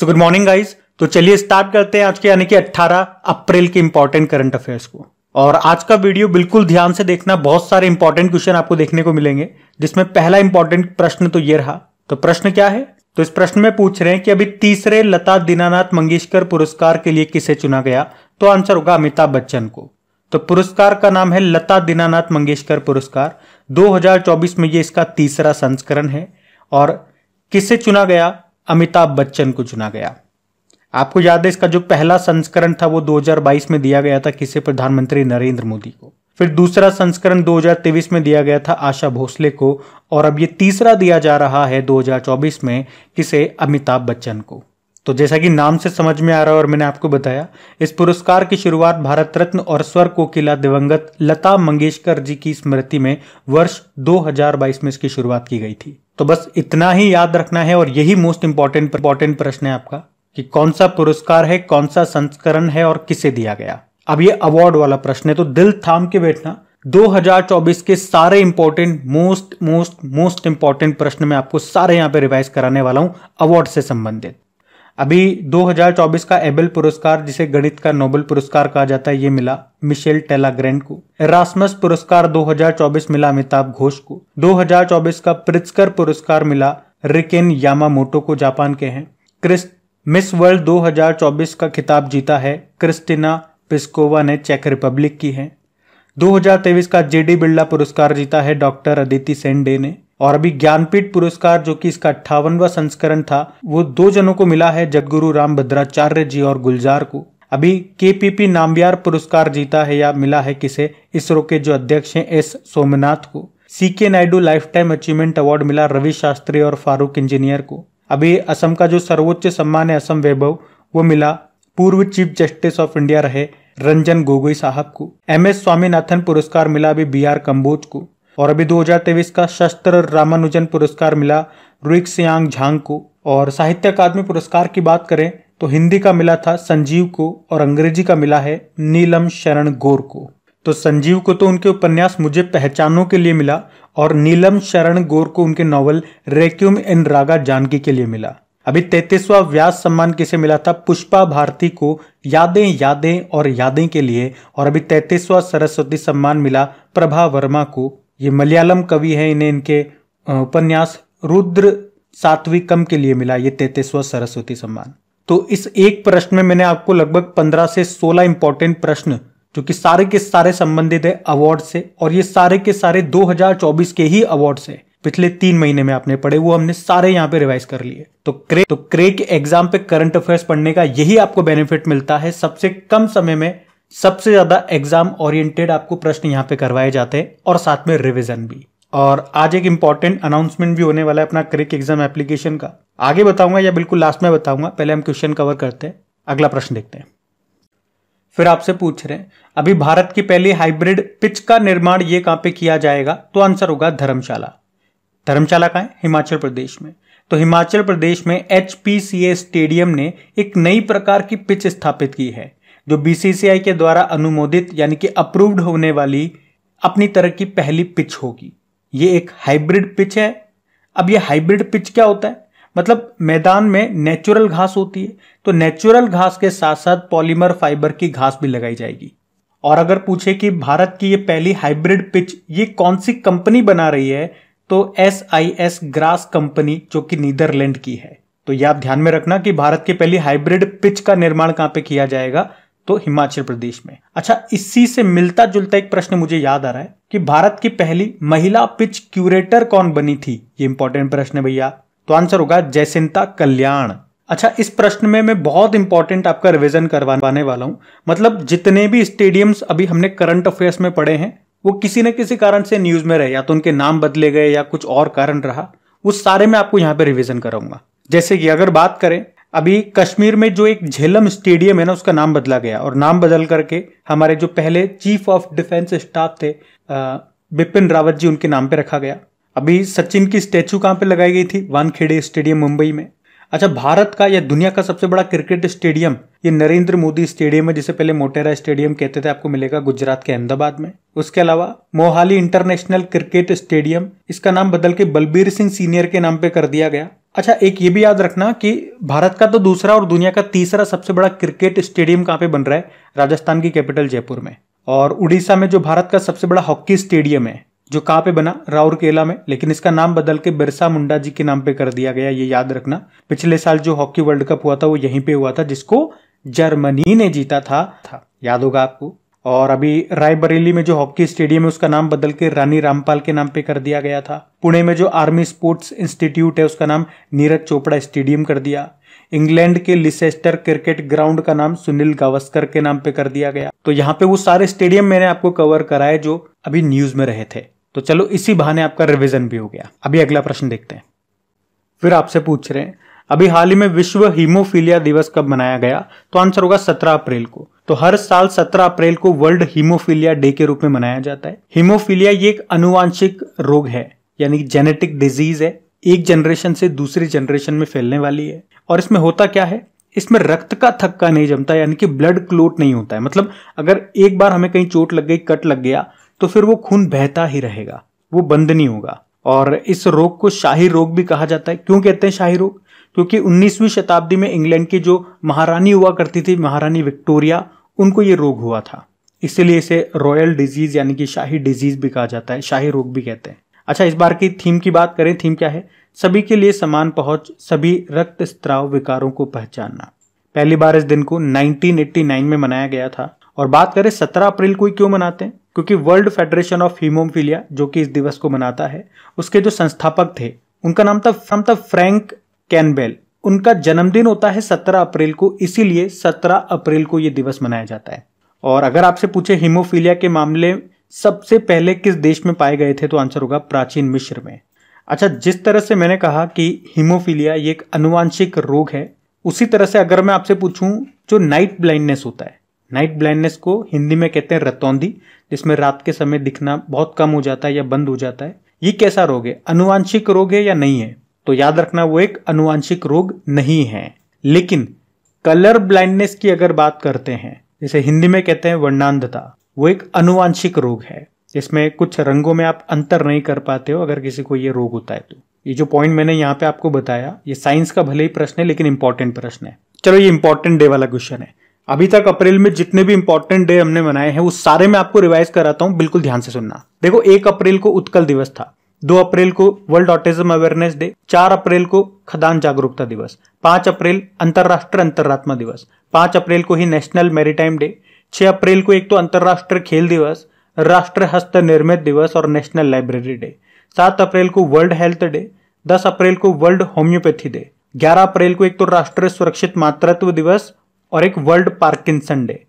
So good morning guys तो चलिए start करते हैं आज के यानी कि 18 अप्रैल के इंपॉर्टेंट करंट अफेयर्स को और आज का वीडियो बिल्कुल ध्यान से देखना बहुत सारे इंपॉर्टेंट क्वेश्चन आपको देखने को मिलेंगे जिसमें पहला इंपॉर्टेंट प्रश्न तो ये रहा तो प्रश्न क्या है तो इस प्रश्न में पूछ रहे हैं कि अभी तीसरे लता दीनानाथ मंगेशकर पुरस्कार के लिए किसे चुना गया तो आंसर होगा अमिताभ बच्चन को तो पुरस्कार का नाम है लता दीनानाथ मंगेशकर पुरस्कार 2024 में ये इसका तीसरा संस्करण है और किसे चुना गया अमिताभ बच्चन को चुना गया आपको याद है इसका जो पहला संस्करण था वो 2022 में दिया गया था किसे प्रधानमंत्री नरेंद्र मोदी को फिर दूसरा संस्करण 2023 में दिया गया था आशा भोसले को और अब ये तीसरा दिया जा रहा है 2024 में किसे अमिताभ बच्चन को तो जैसा कि नाम से समझ में आ रहा है और मैंने आपको बताया इस पुरस्कार की शुरुआत भारत रत्न और स्वर कोकिला दिवंगत लता मंगेशकर जी की स्मृति में वर्ष 2022 में इसकी शुरुआत की गई थी तो बस इतना ही याद रखना है और यही मोस्ट इंपॉर्टेंट इंपॉर्टेंट प्रश्न है आपका कि कौन सा पुरस्कार है कौन सा संस्करण है और किसे दिया गया अब ये अवार्ड वाला प्रश्न है तो दिल थाम के बैठना 2024 के सारे important most most most important प्रश्न में आपको सारे यहाँ पे रिवाइज कराने वाला हूँ अवार्ड से संबंधित अभी 2024 का एबल पुरस्कार जिसे गणित का नोबेल पुरस्कार कहा जाता है ये मिला मिशेल टेलाग्रेंड को एरास्मस पुरस्कार 2024 मिला अमिताभ घोष को 2024 का प्रिस्कर पुरस्कार मिला रिकेन यामामोटो को जापान के हैं क्रिस मिस वर्ल्ड 2024 का खिताब जीता है क्रिस्टिना पिस्कोवा ने चेक रिपब्लिक की है 2023 का जेडी बिरला पुरस्कार जीता है डॉक्टर अदिति सेंडे ने और अभी ज्ञानपीठ पुरस्कार जो कि इसका अट्ठावनवा संस्करण था वो दो जनों को मिला है जगगुरु राम भद्राचार्य जी और गुलजार को अभी केपीपी नाम्बियार पुरस्कार जीता है या मिला है किसे इसरो के जो अध्यक्ष हैं एस सोमनाथ को C K Naidu lifetime achievement award मिला रवि शास्त्री और फारूक इंजीनियर को अभी असम का जो सर्वोच्च सम्मान है असम वैभव वो मिला पूर्व चीफ जस्टिस ऑफ इंडिया रहे रंजन गोगोई साहब को एम एस स्वामीनाथन पुरस्कार मिला अभी बी आर कम्बोज को और अभी 2023 का शस्त्र रामानुजन पुरस्कार मिला रुक सियांग झांग को और साहित्य अकादमी पुरस्कार की बात करें तो हिंदी का मिला था संजीव को और अंग्रेजी का मिला है नीलम शरण गोर को तो संजीव को तो उनके उपन्यास मुझे पहचानों के लिए मिला और नीलम शरण गोर को उनके नॉवल रेक्यूम इन रागा जानकी के लिए मिला अभी तैतीसवा व्यास सम्मान किसे मिला था पुष्पा भारती को यादें यादें और यादें के लिए और अभी तैतीसवा सरस्वती सम्मान मिला प्रभा वर्मा को ये मलयालम कवि हैं इन्हें इनके उपन्यास रुद्र सात्विकम के लिए मिला ये तैतीसवा सरस्वती सम्मान तो इस एक प्रश्न में मैंने आपको लगभग पंद्रह से सोलह इंपॉर्टेंट प्रश्न जो कि सारे के सारे संबंधित है अवार्ड से और ये सारे के सारे 2024 के ही अवार्ड से पिछले तीन महीने में आपने पढ़े वो हमने सारे यहाँ पे रिवाइज कर लिए तो क्रे तो क्रे के एग्जाम पे करंट अफेयर्स पढ़ने का यही आपको बेनिफिट मिलता है सबसे कम समय में सबसे ज़्यादा एग्जाम ओरिएंटेड आपको प्रश्न यहाँ पे करवाए जाते हैं और साथ में रिविजन भी और आज एक इंपॉर्टेंट अनाउंसमेंट भी होने वाला है अपना क्रिक एग्जाम एप्लीकेशन का आगे बताऊंगा या बिल्कुल लास्ट में बताऊंगा पहले हम क्वेश्चन कवर करते हैं अगला प्रश्न देखते हैं फिर आपसे पूछ रहे हैं अभी भारत की पहली हाइब्रिड पिच का निर्माण ये कहां पे किया जाएगा तो आंसर होगा धर्मशाला धर्मशाला का है हिमाचल प्रदेश में तो हिमाचल प्रदेश में एच स्टेडियम ने एक नई प्रकार की पिच स्थापित की है जो बीसीसीआई के द्वारा अनुमोदित यानी कि अप्रूव्ड होने वाली अपनी तरह की पहली पिच होगी ये एक हाइब्रिड पिच है अब ये हाइब्रिड पिच क्या होता है मतलब मैदान में नेचुरल घास होती है तो नेचुरल घास के साथ साथ पॉलीमर फाइबर की घास भी लगाई जाएगी और अगर पूछे कि भारत की ये पहली हाइब्रिड पिच ये कौन सी कंपनी बना रही है तो S I S grass company जो कि नीदरलैंड की है तो ये आप ध्यान में रखना कि भारत की पहली हाइब्रिड पिच का निर्माण कहां पे किया जाएगा तो हिमाचल प्रदेश में अच्छा इसी से मिलता जुलता एक प्रश्न मुझे याद आ रहा है कि भारत की पहली महिला पिच क्यूरेटर कौन बनी थी ये इंपॉर्टेंट प्रश्न है भैया तो आंसर होगा जयसिंता कल्याण अच्छा इस प्रश्न में मैं बहुत इंपॉर्टेंट आपका रिविजन करवाने वाला हूँ मतलब जितने भी स्टेडियम्स अभी हमने करंट अफेयर्स में पढ़े हैं वो किसी न किसी कारण से न्यूज में रहे या तो उनके नाम बदले गए या कुछ और कारण रहा उस सारे में आपको यहाँ पे रिविजन कराऊंगा जैसे कि अगर बात करें अभी कश्मीर में जो एक झेलम स्टेडियम है ना उसका नाम बदला गया और नाम बदल करके हमारे जो पहले चीफ ऑफ डिफेंस स्टाफ थे बिपिन रावत जी उनके नाम पे रखा गया अभी सचिन की स्टैचू कहाँ पे लगाई गई थी वानखेड़े स्टेडियम मुंबई में अच्छा भारत का या दुनिया का सबसे बड़ा क्रिकेट स्टेडियम ये नरेंद्र मोदी स्टेडियम है जिसे पहले मोटेरा स्टेडियम कहते थे आपको मिलेगा गुजरात के अहमदाबाद में उसके अलावा मोहाली इंटरनेशनल क्रिकेट स्टेडियम इसका नाम बदल के बलबीर सिंह सीनियर के नाम पे कर दिया गया अच्छा एक ये भी याद रखना कि भारत का तो दूसरा और दुनिया का तीसरा सबसे बड़ा क्रिकेट स्टेडियम कहाँ पे बन रहा है राजस्थान की कैपिटल जयपुर में और उड़ीसा में जो भारत का सबसे बड़ा हॉकी स्टेडियम है जो कहाँ पे बना राउरकेला में लेकिन इसका नाम बदल के बिरसा मुंडा जी के नाम पे कर दिया गया ये याद रखना पिछले साल जो हॉकी वर्ल्ड कप हुआ था वो यहीं पे हुआ था जिसको जर्मनी ने जीता था, था। याद होगा आपको और अभी रायबरेली में जो हॉकी स्टेडियम है उसका नाम बदल के रानी रामपाल के नाम पे कर दिया गया था पुणे में जो आर्मी स्पोर्ट्स इंस्टीट्यूट है उसका नाम नीरज चोपड़ा स्टेडियम कर दिया इंग्लैंड के लिसेस्टर क्रिकेट ग्राउंड का नाम सुनील गावस्कर के नाम पे कर दिया गया तो यहाँ पे वो सारे स्टेडियम मैंने आपको कवर कराए जो अभी न्यूज में रहे थे तो चलो इसी बहाने आपका रिविजन भी हो गया अभी अगला प्रश्न देखते हैं फिर आपसे पूछ रहे हैं अभी हाल ही में विश्व हीमोफीलिया दिवस कब मनाया गया तो आंसर होगा सत्रह अप्रैल को तो हर साल 17 अप्रैल को वर्ल्ड हीमोफीलिया डे के रूप में मनाया जाता है हीमोफीलिया ये एक अनुवांशिक रोग है यानी जेनेटिक डिजीज है एक जनरेशन से दूसरी जनरेशन में फैलने वाली है और इसमें होता क्या है इसमें रक्त का थक्का नहीं जमता यानी कि ब्लड क्लोट नहीं होता है मतलब अगर एक बार हमें कहीं चोट लग गई कट लग गया तो फिर वो खून बहता ही रहेगा वो बंद नहीं होगा और इस रोग को शाही रोग भी कहा जाता है क्यों कहते हैं शाही रोग क्योंकि 19वीं शताब्दी में इंग्लैंड की जो महारानी हुआ करती थी महारानी विक्टोरिया उनको ये रोग हुआ था इसलिए इसे रॉयल डिजीज यानी कि शाही डिजीज भी कहा जाता है शाही रोग भी कहते हैं अच्छा इस बार की थीम की बात करें थीम क्या है सभी के लिए समान पहुंच सभी रक्त स्त्राव विकारों को पहचानना पहली बार इस दिन को 1989 में मनाया गया था और बात करें 17 अप्रैल को क्यों मनाते हैं क्योंकि वर्ल्ड फेडरेशन ऑफ हीमोमफीलिया जो कि इस दिवस को मनाता है उसके जो संस्थापक थे उनका नाम था नाम था फ्रैंक कैनबेल उनका जन्मदिन होता है 17 अप्रैल को इसीलिए 17 अप्रैल को यह दिवस मनाया जाता है और अगर आपसे पूछे हीमोफीलिया के मामले सबसे पहले किस देश में पाए गए थे तो आंसर होगा प्राचीन मिश्र में अच्छा जिस तरह से मैंने कहा कि हीमोफीलिया ये एक अनुवांशिक रोग है उसी तरह से अगर मैं आपसे पूछूं जो नाइट ब्लाइंडनेस होता है नाइट ब्लाइंडनेस को हिंदी में कहते हैं रतौंदी जिसमें रात के समय दिखना बहुत कम हो जाता है या बंद हो जाता है ये कैसा रोग है अनुवांशिक रोग है या नहीं है तो याद रखना वो एक अनुवांशिक रोग नहीं है लेकिन कलर ब्लाइंडनेस की अगर बात करते हैं जैसे हिंदी में कहते हैं वर्णांधता वो एक अनुवांशिक रोग है इसमें कुछ रंगों में आप अंतर नहीं कर पाते हो अगर किसी को ये रोग होता है तो ये जो पॉइंट मैंने यहाँ पे आपको बताया ये साइंस का भले ही प्रश्न है लेकिन इंपॉर्टेंट प्रश्न है चलो ये इंपॉर्टेंट डे वाला क्वेश्चन है अभी तक अप्रैल में जितने भी इंपॉर्टेंट डे हमने मनाए हैं उस सारे में आपको रिवाइज कराता हूँ बिल्कुल ध्यान से सुनना देखो एक अप्रैल को उत्कल दिवस था दो अप्रैल को वर्ल्ड ऑटिज्म अवेयरनेस डे चार अप्रैल को खदान जागरूकता दिवस पांच अप्रैल अंतर्राष्ट्रीय अंतर्रात्मा दिवस पांच अप्रैल को ही नेशनल मेरीटाइम डे छह अप्रैल को एक तो अंतर्राष्ट्रीय खेल दिवस राष्ट्र हस्त निर्मित दिवस और नेशनल लाइब्रेरी डे सात अप्रैल को वर्ल्ड हेल्थ डे दस अप्रैल को वर्ल्ड होम्योपैथी डे ग्यारह अप्रैल को एक तो राष्ट्रीय सुरक्षित मातृत्व दिवस और एक वर्ल्ड पार्किंसन डे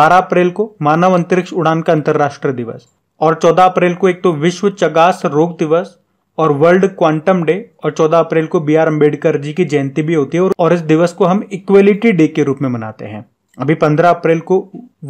बारह अप्रैल को मानव अंतरिक्ष उड़ान का अंतर्राष्ट्रीय दिवस और 14 अप्रैल को एक तो विश्व चगास रोग दिवस और वर्ल्ड क्वांटम डे और 14 अप्रैल को बी आर अम्बेडकर जी की जयंती भी होती है और, इस दिवस को हम इक्वेलिटी डे के रूप में मनाते हैं अभी 15 अप्रैल को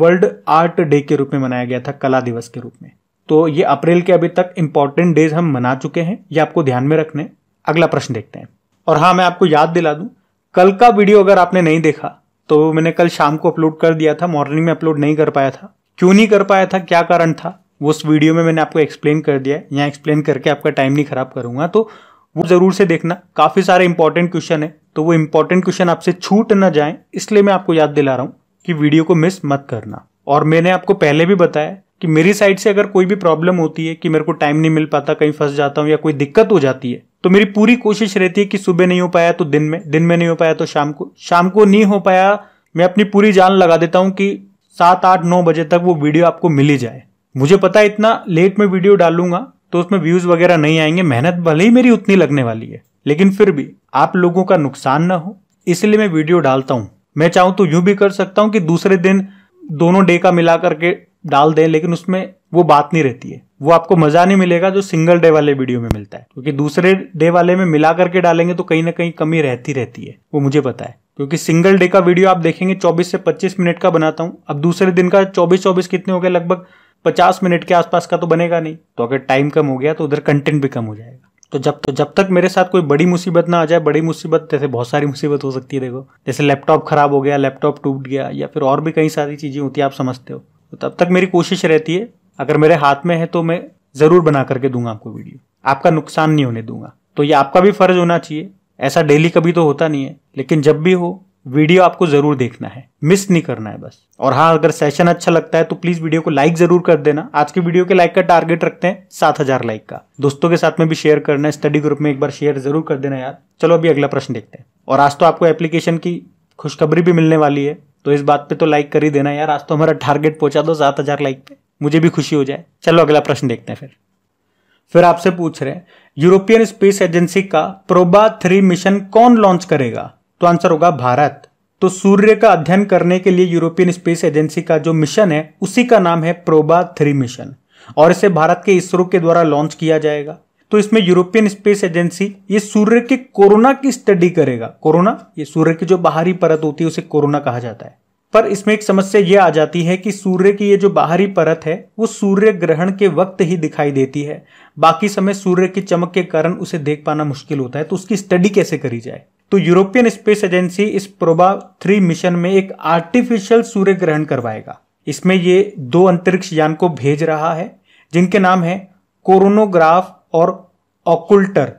वर्ल्ड आर्ट डे के रूप में मनाया गया था कला दिवस के रूप में तो ये अप्रैल के अभी तक इंपॉर्टेंट डेज हम मना चुके हैं ये आपको ध्यान में रखने अगला प्रश्न देखते हैं और हाँ मैं आपको याद दिला दूं कल का वीडियो अगर आपने नहीं देखा तो मैंने कल शाम को अपलोड कर दिया था मॉर्निंग में अपलोड नहीं कर पाया था क्यों नहीं कर पाया था क्या कारण था उस वीडियो में मैंने आपको एक्सप्लेन कर दिया है यहाँ एक्सप्लेन करके आपका टाइम नहीं खराब करूंगा तो वो ज़रूर से देखना काफ़ी सारे इंपॉर्टेंट क्वेश्चन है तो वो इंपॉर्टेंट क्वेश्चन आपसे छूट ना जाए इसलिए मैं आपको याद दिला रहा हूँ कि वीडियो को मिस मत करना और मैंने आपको पहले भी बताया कि मेरी साइड से अगर कोई भी प्रॉब्लम होती है कि मेरे को टाइम नहीं मिल पाता कहीं फंस जाता हूँ या कोई दिक्कत हो जाती है तो मेरी पूरी कोशिश रहती है कि सुबह नहीं हो पाया तो दिन में दिन में नहीं हो पाया तो शाम को शाम को नहीं हो पाया मैं अपनी पूरी जान लगा देता हूँ कि सात आठ नौ बजे तक वो वीडियो आपको मिली जाए मुझे पता है इतना लेट में वीडियो डालूंगा तो उसमें व्यूज वगैरह नहीं आएंगे मेहनत भले ही मेरी उतनी लगने वाली है लेकिन फिर भी आप लोगों का नुकसान ना हो इसलिए मैं वीडियो डालता हूँ मैं चाहूँ तो यू भी कर सकता हूँ कि दूसरे दिन दोनों डे का मिला करके डाल दें लेकिन उसमें वो बात नहीं रहती है वो आपको मजा नहीं मिलेगा जो सिंगल डे वाले वीडियो में मिलता है क्योंकि दूसरे डे वाले में मिला करके डालेंगे तो कहीं ना कहीं कमी रहती रहती है वो मुझे पता है क्योंकि सिंगल डे का वीडियो आप देखेंगे 24 से 25 मिनट का बनाता हूँ अब दूसरे दिन का 24 24 कितने हो गए लगभग पचास मिनट के आसपास का तो बनेगा नहीं तो अगर टाइम कम हो गया तो उधर कंटेंट भी कम हो जाएगा तो जब तो जब तक मेरे साथ कोई बड़ी मुसीबत ना आ जाए बड़ी मुसीबत जैसे बहुत सारी मुसीबत हो सकती है देखो जैसे लैपटॉप खराब हो गया लैपटॉप टूट गया या फिर और भी कई सारी चीज़ें होती है आप समझते हो तो तब तक मेरी कोशिश रहती है अगर मेरे हाथ में है तो मैं ज़रूर बना करके दूंगा आपको वीडियो आपका नुकसान नहीं होने दूंगा तो ये आपका भी फ़र्ज होना चाहिए ऐसा डेली कभी तो होता नहीं है लेकिन जब भी हो वीडियो आपको ज़रूर देखना है मिस नहीं करना है बस और हाँ अगर सेशन अच्छा लगता है तो प्लीज़ वीडियो को लाइक ज़रूर कर देना आज के वीडियो के लाइक का टारगेट रखते हैं सात हज़ार लाइक का दोस्तों के साथ में भी शेयर करना है स्टडी ग्रुप में एक बार शेयर ज़रूर कर देना यार चलो अभी अगला प्रश्न देखते हैं और आज तो आपको एप्लीकेशन की खुशखबरी भी मिलने वाली है तो इस बात पे तो लाइक कर ही देना यार आज तो हमारा टारगेट पहुंचा दो सात हज़ार लाइक पे मुझे भी खुशी हो जाए चलो अगला प्रश्न देखते हैं फिर फिर आपसे पूछ रहे हैं यूरोपियन स्पेस एजेंसी का प्रोबा थ्री मिशन कौन लॉन्च करेगा तो आंसर होगा भारत तो सूर्य का अध्ययन करने के लिए यूरोपियन स्पेस एजेंसी का जो मिशन है उसी का नाम है प्रोबा थ्री मिशन और इसे भारत के इसरो के द्वारा लॉन्च किया जाएगा तो इसमें यूरोपियन स्पेस एजेंसी ये सूर्य के कोरोना की स्टडी करेगा कोरोना ये सूर्य की जो बाहरी परत होती है उसे कोरोना कहा जाता है पर इसमें एक समस्या ये आ जाती है कि सूर्य की ये जो बाहरी परत है वो सूर्य ग्रहण के वक्त ही दिखाई देती है बाकी समय सूर्य की चमक के कारण उसे देख पाना मुश्किल होता है तो उसकी स्टडी कैसे करी जाए तो यूरोपियन स्पेस एजेंसी इस प्रोबा थ्री मिशन में एक आर्टिफिशियल सूर्य ग्रहण करवाएगा इसमें ये दो अंतरिक्ष यान को भेज रहा है जिनके नाम है कोरोनोग्राफ और ऑकुल्टर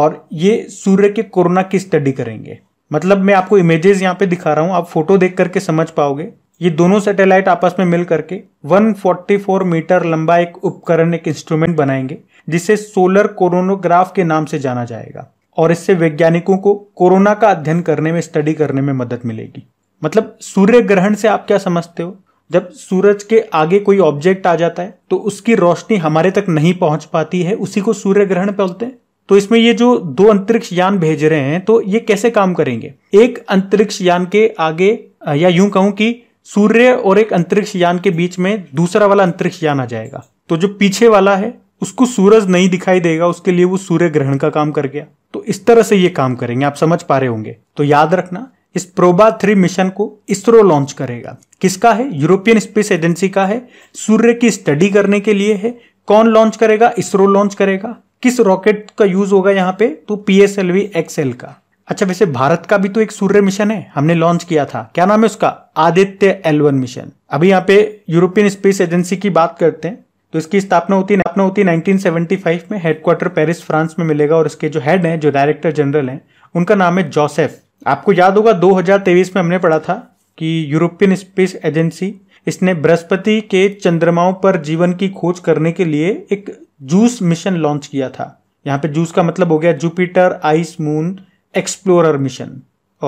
और ये सूर्य के कोरोना की स्टडी करेंगे मतलब मैं आपको इमेजेस यहाँ पे दिखा रहा हूँ आप फोटो देख करके समझ पाओगे ये दोनों सैटेलाइट आपस में मिल करके 144 मीटर लंबा एक उपकरण एक इंस्ट्रूमेंट बनाएंगे जिसे सोलर कोरोनोग्राफ के नाम से जाना जाएगा और इससे वैज्ञानिकों को कोरोना का अध्ययन करने में स्टडी करने में मदद मिलेगी मतलब सूर्य ग्रहण से आप क्या समझते हो जब सूरज के आगे कोई ऑब्जेक्ट आ जाता है तो उसकी रोशनी हमारे तक नहीं पहुंच पाती है उसी को सूर्य ग्रहण बोलते हैं तो इसमें ये जो दो अंतरिक्ष यान भेज रहे हैं तो ये कैसे काम करेंगे एक अंतरिक्ष यान के आगे या यूं कहूं कि सूर्य और एक अंतरिक्ष यान के बीच में दूसरा वाला अंतरिक्ष यान आ जाएगा तो जो पीछे वाला है उसको सूरज नहीं दिखाई देगा उसके लिए वो सूर्य ग्रहण का काम कर गया तो इस तरह से ये काम करेंगे आप समझ पा रहे होंगे तो याद रखना इस प्रोबा थ्री मिशन को इसरो लॉन्च करेगा किसका है यूरोपियन स्पेस एजेंसी का है सूर्य की स्टडी करने के लिए है कौन लॉन्च करेगा इसरो लॉन्च करेगा किस रॉकेट का यूज होगा यहाँ पे तो P S L V XL का अच्छा वैसे भारत का भी तो एक सूर्य मिशन है हमने लॉन्च किया था क्या नाम है उसका आदित्य एलवन मिशन अभी यहाँ पे यूरोपियन स्पेस एजेंसी की बात करते हैं तो इसकी स्थापना होती स्थापना होती 1975 में हेडक्वार्टर पेरिस फ्रांस में मिलेगा और इसके जो हेड हैं जो डायरेक्टर जनरल हैं उनका नाम है जोसेफ आपको याद होगा 2023 में हमने पढ़ा था कि यूरोपियन स्पेस एजेंसी इसने बृहस्पति के चंद्रमाओं पर जीवन की खोज करने के लिए एक जूस मिशन लॉन्च किया था यहाँ पे जूस का मतलब हो गया Jupiter ice moon explorer mission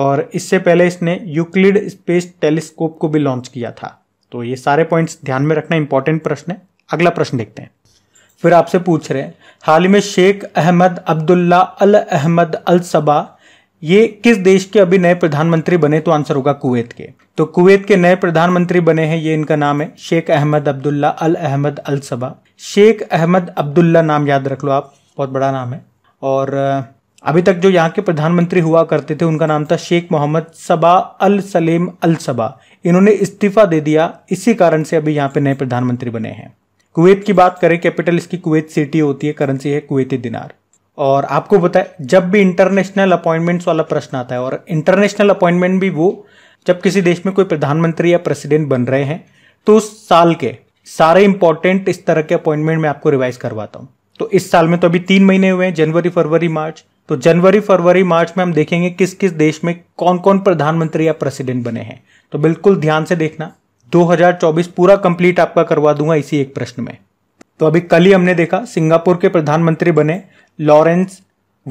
और इससे पहले इसने यूक्लिड स्पेस टेलीस्कोप को भी लॉन्च किया था तो ये सारे पॉइंट्स ध्यान में रखना इंपॉर्टेंट प्रश्न है अगला प्रश्न देखते हैं फिर आपसे पूछ रहे हैं हाल ही में शेख अहमद अब्दुल्ला अल अहमद अल सबा ये किस देश के अभी नए प्रधानमंत्री बने तो आंसर होगा कुवैत के तो कुवैत के नए प्रधानमंत्री बने हैं ये इनका नाम है शेख अहमद अब्दुल्ला अल अहमद अल सबा शेख अहमद अब्दुल्ला नाम याद रख लो आप बहुत बड़ा नाम है और अभी तक जो यहाँ के प्रधानमंत्री हुआ करते थे उनका नाम था शेख मोहम्मद सबा अल सलीम अल सबा इन्होंने इस्तीफा दे दिया इसी कारण से अभी यहाँ पे नए प्रधानमंत्री बने हैं कुवैत की बात करें कैपिटल इसकी कुवैत सिटी होती है करेंसी है कुवैती दिनार और आपको बताए जब भी इंटरनेशनल अपॉइंटमेंट्स वाला प्रश्न आता है और इंटरनेशनल अपॉइंटमेंट भी वो जब किसी देश में कोई प्रधानमंत्री या प्रेसिडेंट बन रहे हैं तो उस साल के सारे इंपॉर्टेंट इस तरह के अपॉइंटमेंट में आपको रिवाइज करवाता हूँ तो इस साल में तो अभी तीन महीने हुए हैं जनवरी फरवरी मार्च तो जनवरी फरवरी मार्च में हम देखेंगे किस किस देश में कौन कौन प्रधानमंत्री या प्रेसिडेंट बने हैं तो बिल्कुल ध्यान से देखना 2024 पूरा कंप्लीट आपका करवा दूंगा इसी एक प्रश्न में तो अभी कल ही हमने देखा सिंगापुर के प्रधानमंत्री बने लॉरेंस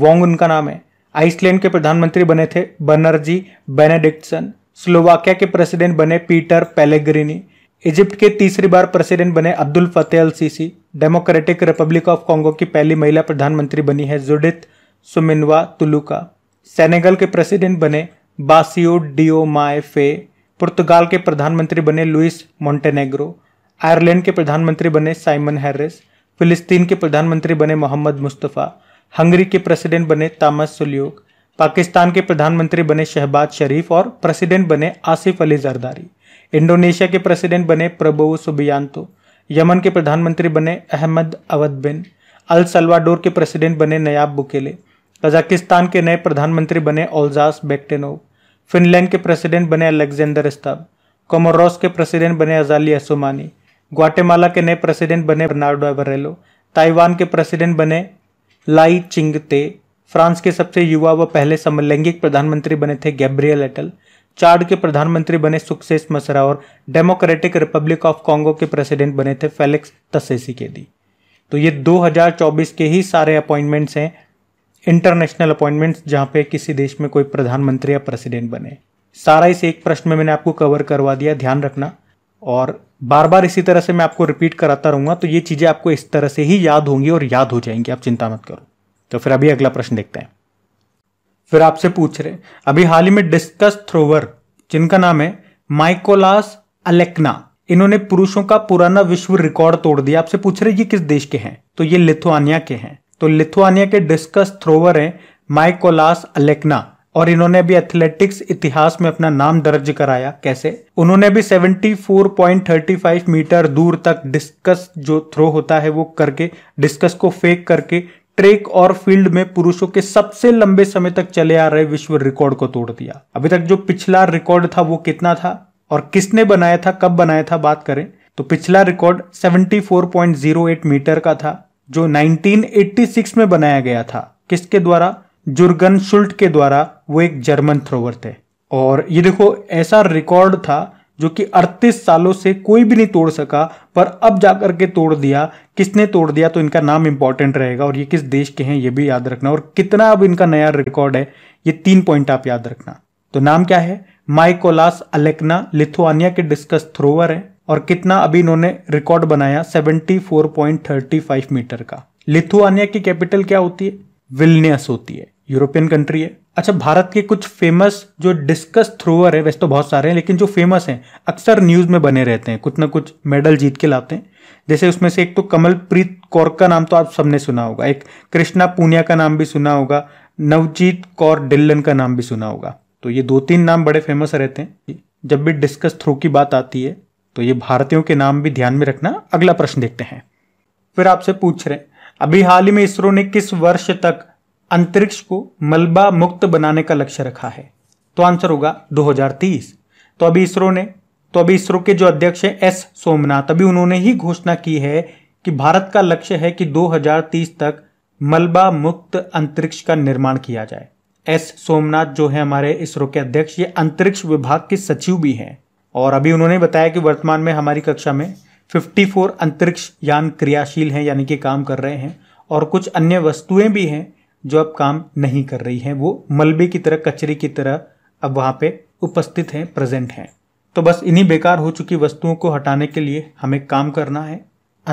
वोंग उनका नाम है आइसलैंड के प्रधानमंत्री बने थे बनर्जी बेनेडिक्सन स्लोवाकिया के प्रेसिडेंट बने पीटर पेलेग्रिनी इजिप्ट के तीसरी बार प्रेसिडेंट बने Abdel Fattah al Sisi Democratic Republic of Congo की पहली महिला प्रधानमंत्री बनी है जुडित सुमिनवा तुलुका सेनेगल के प्रेसिडेंट बने बासियो डियो माए फे पुर्तगाल के प्रधानमंत्री बने लुइस मोंटेनेग्रो आयरलैंड के प्रधानमंत्री बने साइमन हैरिस फिलिस्तीन के प्रधानमंत्री बने मोहम्मद मुस्तफ़ा हंगरी के प्रेसिडेंट बने तामस सुल्यूक पाकिस्तान के प्रधानमंत्री बने शहबाज शरीफ और प्रेसिडेंट बने आसिफ अली जरदारी इंडोनेशिया के प्रेसिडेंट बने प्रबो सुबियांतो यमन के प्रधानमंत्री बने Ahmed Awad bin El Salvador के प्रेसिडेंट बने नयाब बुकेले कजाकिस्तान के नए प्रधानमंत्री बने ओल्जास बेक्टेनोव फिनलैंड के प्रेसिडेंट बने अलेक्जेंडर स्ताब कोमोरोस के प्रेसिडेंट बने अजाली असुमानी ग्वाटेमाला के नए प्रेसिडेंट बने बर्नार्डो एवरेलो ताइवान के प्रेसिडेंट बने लाई चिंग ते फ्रांस के सबसे युवा व पहले समलैंगिक प्रधानमंत्री बने थे गैब्रियल एटल चार्ड के प्रधानमंत्री बने सुक्सेस मसरा और डेमोक्रेटिक रिपब्लिक ऑफ कॉन्गो के प्रेसिडेंट बने थे फेलिक्स तसेसी के दी तो ये 2024 के ही सारे अपॉइंटमेंट्स हैं इंटरनेशनल अपॉइंटमेंट्स जहाँ पे किसी देश में कोई प्रधानमंत्री या प्रेसिडेंट बने सारा इस एक प्रश्न में मैंने आपको कवर करवा दिया ध्यान रखना और बार बार इसी तरह से मैं आपको रिपीट कराता रहूंगा तो ये चीज़ें आपको इस तरह से ही याद होंगी और याद हो जाएंगी आप चिंता मत करो तो फिर अभी अगला प्रश्न देखते हैं फिर आपसे पूछ रहे अभी हाल ही में डिस्कस थ्रोवर जिनका नाम है माइकोलास अलेक्ना इन्होंने पुरुषों का पुराना विश्व रिकॉर्ड तोड़ दिया आपसे पूछ रहे ये किस देश के हैं तो ये लिथुआनिया के हैं तो लिथुआनिया के डिस्कस थ्रोवर हैं माइकोलास अलेक्ना और इन्होंने भी एथलेटिक्स इतिहास में अपना नाम दर्ज कराया कैसे उन्होंने भी 74.35 मीटर दूर तक डिस्कस जो थ्रो होता है वो करके डिस्कस को फेंक करके ट्रेक और फील्ड में पुरुषों के सबसे लंबे समय तक चले आ रहे विश्व रिकॉर्ड को तोड़ दिया अभी तक जो पिछला रिकॉर्ड था वो कितना था और किसने बनाया था कब बनाया था बात करें तो पिछला रिकॉर्ड 74.08 मीटर का था जो 1986 में बनाया गया था किसके द्वारा जुर्गन शुल्ट के द्वारा वो एक जर्मन थ्रोवर थे और ये देखो ऐसा रिकॉर्ड था जो कि 38 सालों से कोई भी नहीं तोड़ सका पर अब जाकर के तोड़ दिया किसने तोड़ दिया तो इनका नाम इंपॉर्टेंट रहेगा और ये किस देश के हैं ये भी याद रखना और कितना अब इनका नया रिकॉर्ड है ये तीन पॉइंट आप याद रखना तो नाम क्या है माइकोलास अलेक्ना लिथुआनिया के डिस्कस थ्रोवर है और कितना अभी इन्होंने रिकॉर्ड बनाया 74.35 मीटर का लिथुआनिया की कैपिटल क्या होती है विलनियस होती है यूरोपियन कंट्री है अच्छा भारत के कुछ फेमस जो डिस्कस थ्रोअर है वैसे तो बहुत सारे हैं लेकिन जो फेमस हैं अक्सर न्यूज में बने रहते हैं कुछ ना कुछ मेडल जीत के लाते हैं जैसे उसमें से एक तो कमलप्रीत कौर का नाम तो आप सबने सुना होगा एक कृष्णा पूनिया का नाम भी सुना होगा नवजीत कौर डिल्लन का नाम भी सुना होगा तो ये दो तीन नाम बड़े फेमस रहते हैं जब भी डिस्कस थ्रो की बात आती है तो ये भारतीयों के नाम भी ध्यान में रखना अगला प्रश्न देखते हैं फिर आपसे पूछ रहे अभी हाल ही में इसरो ने किस वर्ष तक अंतरिक्ष को मलबा मुक्त बनाने का लक्ष्य रखा है तो आंसर होगा 2030 तो अभी इसरो ने तो अभी इसरो के जो अध्यक्ष है एस सोमनाथ अभी उन्होंने ही घोषणा की है कि भारत का लक्ष्य है कि 2030 तक मलबा मुक्त अंतरिक्ष का निर्माण किया जाए एस सोमनाथ जो है हमारे इसरो के अध्यक्ष ये अंतरिक्ष विभाग के सचिव भी हैं और अभी उन्होंने बताया कि वर्तमान में हमारी कक्षा में 54 अंतरिक्ष यान क्रियाशील हैं यानी कि काम कर रहे हैं और कुछ अन्य वस्तुएं भी हैं जो अब काम नहीं कर रही हैं वो मलबे की तरह कचरे की तरह अब वहाँ पे उपस्थित हैं प्रेजेंट हैं तो बस इन्हीं बेकार हो चुकी वस्तुओं को हटाने के लिए हमें काम करना है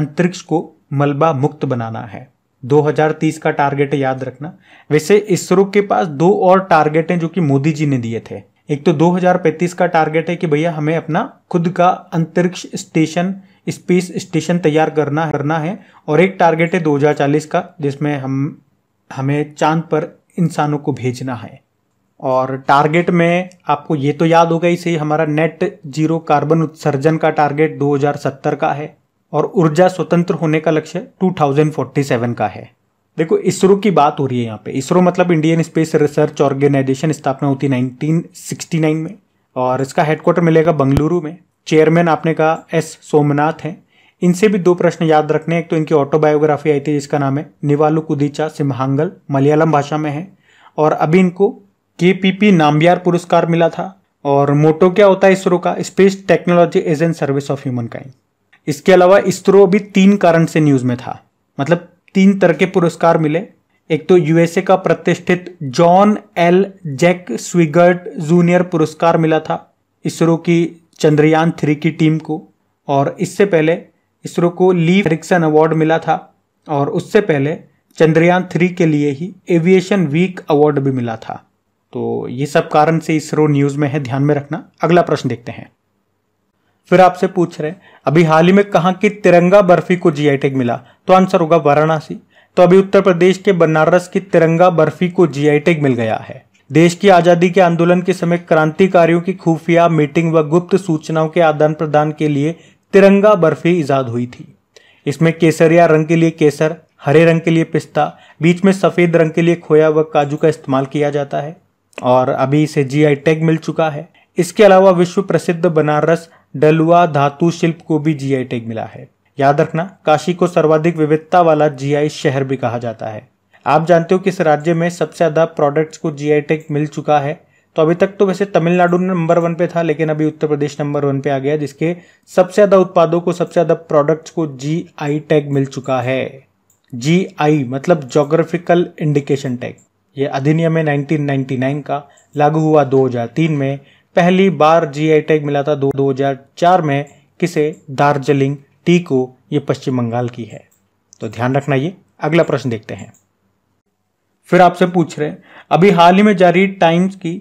अंतरिक्ष को मलबा मुक्त बनाना है 2030 का टारगेट याद रखना वैसे इसरो के पास दो और टारगेट हैं जो कि मोदी जी ने दिए थे एक तो 2035 का टारगेट है कि भैया हमें अपना खुद का अंतरिक्ष स्टेशन स्पेस स्टेशन तैयार करना करना है और एक टारगेट है 2040 का जिसमें हम हमें चांद पर इंसानों को भेजना है और टारगेट में आपको ये तो याद होगा इसे हमारा नेट जीरो कार्बन उत्सर्जन का टारगेट 2070 का है और ऊर्जा स्वतंत्र होने का लक्ष्य 2047 का है देखो इसरो की बात हो रही है यहाँ पे इसरो मतलब इंडियन स्पेस रिसर्च ऑर्गेनाइजेशन स्थापना होती है 1969 में और इसका हेडक्वार्टर मिलेगा बंगलुरु में चेयरमैन आपने कहा एस सोमनाथ हैं इनसे भी दो प्रश्न याद रखने हैं एक तो इनकी ऑटोबायोग्राफी आई थी जिसका नाम है निवालू कुदीचा सिम्हांगल मलयालम भाषा में है और अभी इनको के पी पी नाम्बियार पुरस्कार मिला था और मोटो क्या होता है इसरो का space technology as an service of human kind इसके अलावा इसरो अभी तीन कारण से न्यूज़ में था मतलब तीन तरह के पुरस्कार मिले एक तो यूएसए का प्रतिष्ठित John L Jack Swigert junior पुरस्कार मिला था इसरो की चंद्रयान थ्री की टीम को और इससे पहले इसरो को ली फ्रिक्सन अवार्ड मिला था और उससे पहले चंद्रयान थ्री के लिए ही एविएशन वीक अवार्ड भी मिला था तो ये सब कारण से इसरो न्यूज़ में है ध्यान में रखना अगला प्रश्न देखते हैं फिर आपसे पूछ रहे अभी हाल ही में कहा की तिरंगा बर्फी को जीआई टैग मिला तो आंसर होगा वाराणसी तो अभी उत्तर प्रदेश के बनारस की तिरंगा बर्फी को जीआई टैग मिल गया है देश की आजादी के आंदोलन के समय क्रांतिकारियों की खुफिया मीटिंग व गुप्त सूचनाओं के आदान प्रदान के लिए तिरंगा बर्फी ईजाद हुई थी इसमें केसरिया रंग के लिए केसर हरे रंग के लिए पिस्ता बीच में सफेद रंग के लिए खोया व काजू का इस्तेमाल किया जाता है और अभी इसे जीआई टैग मिल चुका है इसके अलावा विश्व प्रसिद्ध बनारस डलुआ धातु शिल्प को भी जीआई टैग मिला है याद रखना काशी को सर्वाधिक विविधता वाला जीआई शहर भी कहा जाता है आप जानते हो कि इस राज्य में सबसे ज़्यादा प्रोडक्ट्स को जीआई टैग मिल चुका है तो अभी तक तो वैसे तमिलनाडु नंबर वन पे था लेकिन अभी उत्तर प्रदेश नंबर वन पे आ गया जिसके सबसे ज़्यादा उत्पादों को सबसे ज़्यादा प्रोडक्ट्स को जी आई टैग मिल चुका है जी आई मतलब जोग्राफिकल इंडिकेशन टैग ये अधिनियम है 1999 का लागू हुआ 2003 में पहली बार जीआई टैग मिला था दो 2004 में किसे दार्जिलिंग टी को ये पश्चिम बंगाल की है तो ध्यान रखना ये अगला प्रश्न देखते हैं फिर आपसे पूछ रहे हैं अभी हाल ही में जारी टाइम्स की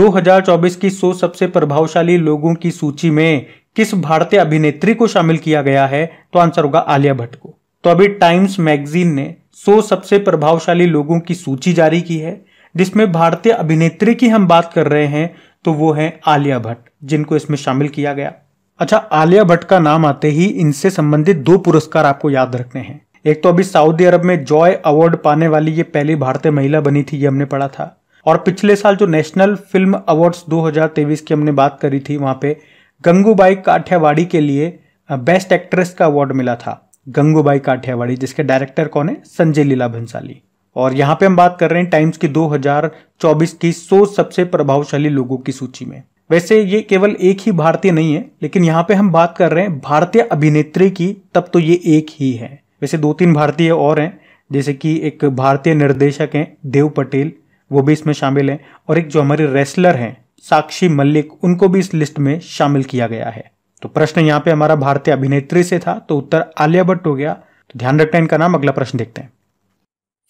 2024 की सौ सबसे प्रभावशाली लोगों की सूची में किस भारतीय अभिनेत्री को शामिल किया गया है तो आंसर होगा आलिया भट्ट को तो अभी टाइम्स मैगजीन ने सौ सबसे प्रभावशाली लोगों की सूची जारी की है जिसमें भारतीय अभिनेत्री की हम बात कर रहे हैं तो वो हैं आलिया भट्ट जिनको इसमें शामिल किया गया अच्छा आलिया भट्ट का नाम आते ही इनसे संबंधित दो पुरस्कार आपको याद रखने हैं एक तो अभी सऊदी अरब में जॉय अवार्ड पाने वाली ये पहली भारतीय महिला बनी थी ये हमने पढ़ा था और पिछले साल जो नेशनल फिल्म अवार्ड्स 2023 की हमने बात करी थी वहां पे गंगूबाई काठियावाड़ी के लिए बेस्ट एक्ट्रेस का अवार्ड मिला था गंगूबाई काठियावाड़ी जिसके डायरेक्टर कौन है संजय लीला भंसाली और यहां पे हम बात कर रहे हैं टाइम्स की 2024 की 100 सबसे प्रभावशाली लोगों की सूची में वैसे ये केवल एक ही भारतीय नहीं है लेकिन यहाँ पे हम बात कर रहे हैं भारतीय अभिनेत्री की तब तो ये एक ही है वैसे दो तीन भारतीय और हैं जैसे कि एक भारतीय निर्देशक हैं देव पटेल वो भी इसमें शामिल हैं और एक जो हमारे रेसलर हैं साक्षी मल्लिक उनको भी इस लिस्ट में शामिल किया गया है तो प्रश्न यहाँ पे हमारा भारतीय अभिनेत्री से था तो उत्तर आलिया भट्ट हो गया तो ध्यान रखना इनका नाम अगला प्रश्न देखते हैं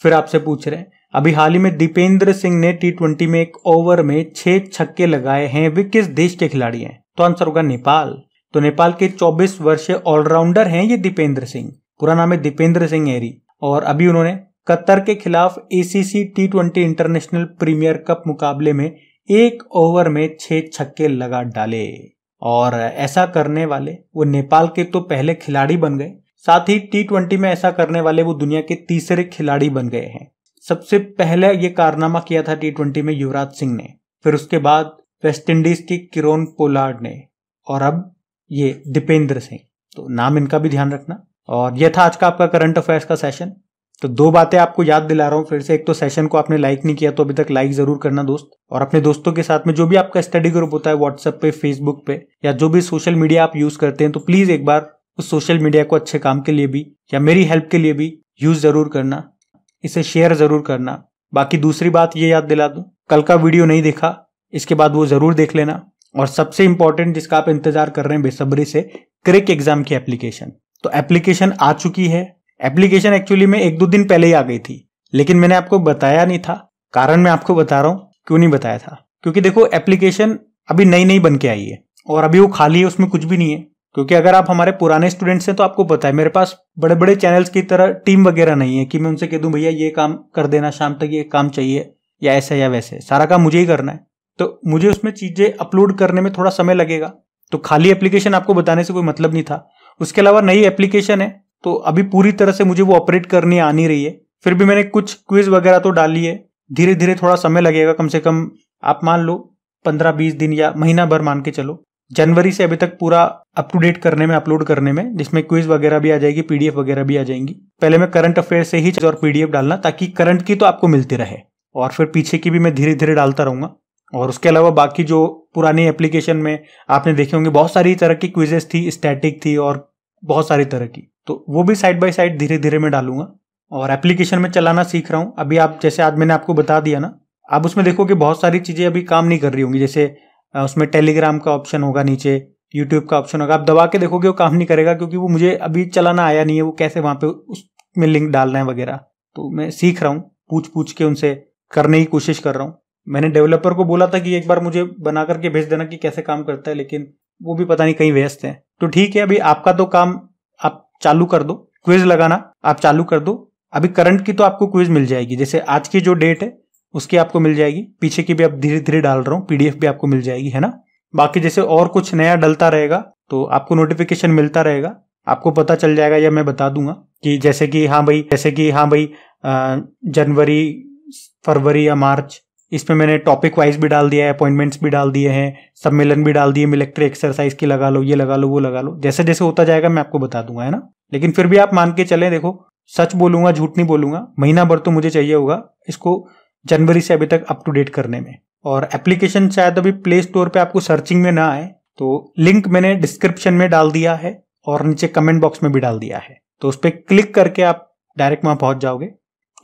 फिर आपसे पूछ रहे हैं अभी हाल ही में दीपेंद्र सिंह ने टी ट्वेंटी में एक ओवर में छह छक्के लगाए हैं वे किस देश के खिलाड़ी हैं तो आंसर होगा नेपाल तो नेपाल के 24 वर्षीय ऑलराउंडर हैं ये दीपेंद्र सिंह पूरा नाम है दीपेंद्र सिंह एरी और अभी उन्होंने कतर के खिलाफ ACC T twenty international premier cup मुकाबले में एक ओवर में छह छक्के लगा डाले और ऐसा करने वाले वो नेपाल के तो पहले खिलाड़ी बन गए साथ ही टी ट्वेंटी में ऐसा करने वाले वो दुनिया के तीसरे खिलाड़ी बन गए हैं सबसे पहले ये कारनामा किया था टी ट्वेंटी में युवराज सिंह ने फिर उसके बाद वेस्टइंडीज की किरोन पोलार्ड ने और अब ये दीपेंद्र सिंह तो नाम इनका भी ध्यान रखना और यह था आज का आपका करंट अफेयर्स का सेशन तो दो बातें आपको याद दिला रहा हूँ फिर से एक तो सेशन को आपने लाइक नहीं किया तो अभी तक लाइक जरूर करना दोस्त और अपने दोस्तों के साथ में जो भी आपका स्टडी ग्रुप होता है व्हाट्सएप पे फेसबुक पे या जो भी सोशल मीडिया आप यूज करते हैं तो प्लीज एक बार उस सोशल मीडिया को अच्छे काम के लिए भी या मेरी हेल्प के लिए भी यूज जरूर करना इसे शेयर जरूर करना बाकी दूसरी बात ये याद दिला दूं कल का वीडियो नहीं देखा इसके बाद वो जरूर देख लेना और सबसे इंपॉर्टेंट जिसका आप इंतजार कर रहे हैं बेसब्री से क्रिक एग्जाम की एप्लीकेशन तो एप्लीकेशन आ चुकी है एप्लीकेशन एक्चुअली में एक दो दिन पहले ही आ गई थी लेकिन मैंने आपको बताया नहीं था कारण मैं आपको बता रहा हूँ क्यों नहीं बताया था क्योंकि देखो एप्लीकेशन अभी नई नई बन के आई है और अभी वो खाली है उसमें कुछ भी नहीं है क्योंकि अगर आप हमारे पुराने स्टूडेंट्स हैं तो आपको पता है मेरे पास बड़े बड़े चैनल्स की तरह टीम वगैरह नहीं है कि मैं उनसे कह दूं भैया ये काम कर देना शाम तक ये काम चाहिए या ऐसा या वैसे सारा काम मुझे ही करना है तो मुझे उसमें चीज़ें अपलोड करने में थोड़ा समय लगेगा तो खाली एप्लीकेशन आपको बताने से कोई मतलब नहीं था उसके अलावा नई एप्लीकेशन है तो अभी पूरी तरह से मुझे वो ऑपरेट करनी आ नहीं रही है फिर भी मैंने कुछ क्विज वगैरह तो डाली है धीरे धीरे थोड़ा समय लगेगा कम से कम आप मान लो पंद्रह बीस दिन या महीना भर मान के चलो जनवरी से अभी तक पूरा अप टू डेट करने में अपलोड करने में जिसमें क्विज वगैरह भी आ जाएगी पीडीएफ वगैरह भी आ जाएंगी पहले मैं करंट अफेयर से ही और पीडीएफ डालना ताकि करंट की तो आपको मिलती रहे और फिर पीछे की भी मैं धीरे धीरे डालता रहूंगा और उसके अलावा बाकी जो पुरानी एप्लीकेशन में आपने देखे होंगे बहुत सारी तरह की क्विजेस थी स्टैटिक थी और बहुत सारी तरह की तो वो भी साइड बाय साइड धीरे धीरे मैं डालूंगा और एप्लीकेशन में चलाना सीख रहा हूँ अभी आप जैसे आज मैंने आपको बता दिया ना आप उसमें देखो कि बहुत सारी चीज़ें अभी काम नहीं कर रही होंगी जैसे उसमें टेलीग्राम का ऑप्शन होगा नीचे यूट्यूब का ऑप्शन होगा आप दबा के देखोगे वो काम नहीं करेगा क्योंकि वो मुझे अभी चलाना आया नहीं है वो कैसे वहाँ पे उसमें लिंक डालना है वगैरह तो मैं सीख रहा हूँ पूछ पूछ के उनसे करने की कोशिश कर रहा हूँ मैंने डेवलपर को बोला था कि एक बार मुझे बना करके भेज देना कि कैसे काम करता है लेकिन वो भी पता नहीं कहीं व्यस्त है तो ठीक है अभी आपका तो काम आप चालू कर दो क्विज लगाना आप चालू कर दो अभी करंट की तो आपको क्विज मिल जाएगी जैसे आज की जो डेट है उसकी आपको मिल जाएगी पीछे की भी आप धीरे धीरे डाल रहा हूँ पीडीएफ भी आपको मिल जाएगी है ना बाकी जैसे और कुछ नया डलता रहेगा तो आपको नोटिफिकेशन मिलता रहेगा आपको पता चल जाएगा या मैं बता दूंगा कि जैसे कि हाँ भाई जैसे कि हाँ भाई जनवरी फरवरी या मार्च इसमें मैंने टॉपिक वाइज भी डाल दिया है अपॉइंटमेंट्स भी डाल दिए हैं सम्मेलन भी डाल दिए मिलिट्री एक्सरसाइज की लगा लो ये लगा लो वो लगा लो जैसे जैसे होता जाएगा मैं आपको बता दूंगा है ना लेकिन फिर भी आप मान के चले देखो सच बोलूंगा झूठ नहीं बोलूंगा महीना भर तो मुझे चाहिए होगा इसको जनवरी से अभी तक अप टू डेट करने में और एप्लीकेशन शायद अभी प्ले स्टोर पे आपको सर्चिंग में ना आए तो लिंक मैंने डिस्क्रिप्शन में डाल दिया है और नीचे कमेंट बॉक्स में भी डाल दिया है तो उस पर क्लिक करके आप डायरेक्ट वहां पहुंच जाओगे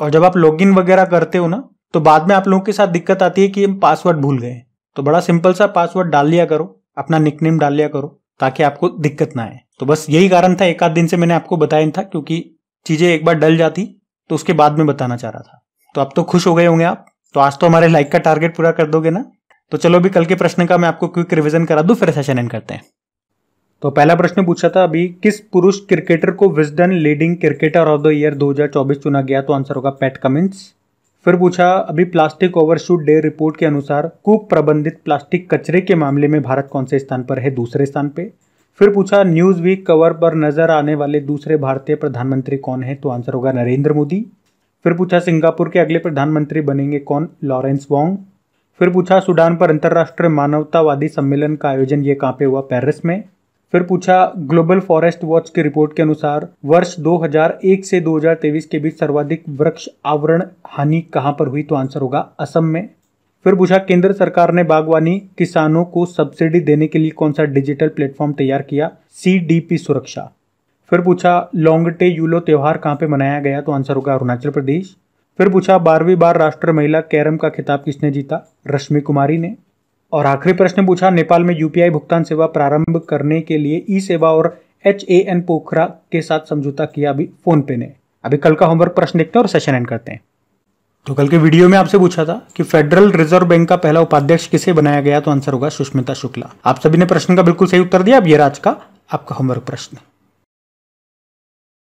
और जब आप लॉग वगैरह करते हो ना तो बाद में आप लोगों के साथ दिक्कत आती है कि हम पासवर्ड भूल गए तो बड़ा सिंपल सा पासवर्ड डाल लिया करो अपना निकनेम डाल लिया करो ताकि आपको दिक्कत ना आए तो बस यही कारण था एक आध दिन से मैंने आपको बताया था क्योंकि चीजें एक बार डल जाती तो उसके बाद में बताना चाह रहा था तो अब तो खुश हो गए होंगे आप तो आज तो हमारे लाइक का टारगेट पूरा कर दोगे ना तो चलो अभी कल के प्रश्न का मैं आपको क्विक रिविजन करा दू फिर सेशन एंड करते हैं तो पहला प्रश्न पूछा था अभी किस पुरुष क्रिकेटर को Wisden leading cricketer of the year 2024 चुना गया तो आंसर होगा पैट कमिंस फिर पूछा अभी प्लास्टिक ओवरशूट डे रिपोर्ट के अनुसार प्रबंधित प्लास्टिक कचरे के मामले में भारत कौन से स्थान पर है दूसरे स्थान पे फिर पूछा न्यूज वीक कवर पर नजर आने वाले दूसरे भारतीय प्रधानमंत्री कौन है तो आंसर होगा नरेंद्र मोदी फिर पूछा सिंगापुर के अगले प्रधानमंत्री बनेंगे कौन लॉरेंस वोंग फिर पूछा सूडान पर अंतर्राष्ट्रीय मानवतावादी सम्मेलन का आयोजन ये कहाँ पे हुआ पेरिस में फिर पूछा ग्लोबल फॉरेस्ट वॉच की रिपोर्ट के अनुसार वर्ष 2001 से 2023 के बीच सर्वाधिक वृक्ष आवरण हानि कहाँ पर हुई तो आंसर होगा असम में फिर पूछा केंद्र सरकार ने बागवानी किसानों को सब्सिडी देने के लिए कौन सा डिजिटल प्लेटफॉर्म तैयार किया सी सुरक्षा फिर पूछा लोंगटे यूलो त्यौहार कहाँ पे मनाया गया तो आंसर होगा अरुणाचल प्रदेश फिर पूछा बारहवीं बार राष्ट्र महिला कैरम का खिताब किसने जीता रश्मि कुमारी ने और आखिरी प्रश्न पूछा नेपाल में यूपीआई भुगतान सेवा प्रारंभ करने के लिए ई सेवा और एच ए एन पोखरा के साथ समझौता किया अभी फोन पे ने अभी कल का होमवर्क प्रश्न देखते हैं और सेशन एंड करते हैं तो कल के वीडियो में आपसे पूछा था कि फेडरल रिजर्व बैंक का पहला उपाध्यक्ष किसे बनाया गया तो आंसर होगा सुष्मिता शुक्ला आप सभी ने प्रश्न का बिल्कुल सही उत्तर दिया अब ये राज का आपका होमवर्क प्रश्न